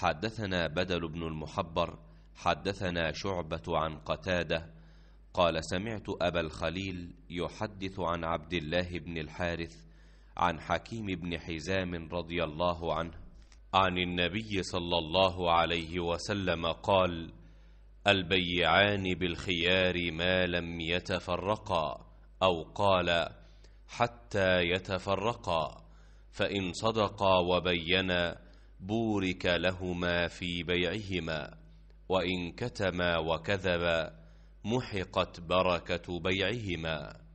حدثنا بدل بن المحبر حدثنا شعبة عن قتادة قال سمعت أبا الخليل يحدث عن عبد الله بن الحارث عن حكيم بن حزام رضي الله عنه عن النبي صلى الله عليه وسلم قال البيعان بالخيار ما لم يتفرقا أو قال حتى يتفرقا فإن صدقا وبينا بورك لهما في بيعهما وإن كتما وكذبا محقت بركة بيعهما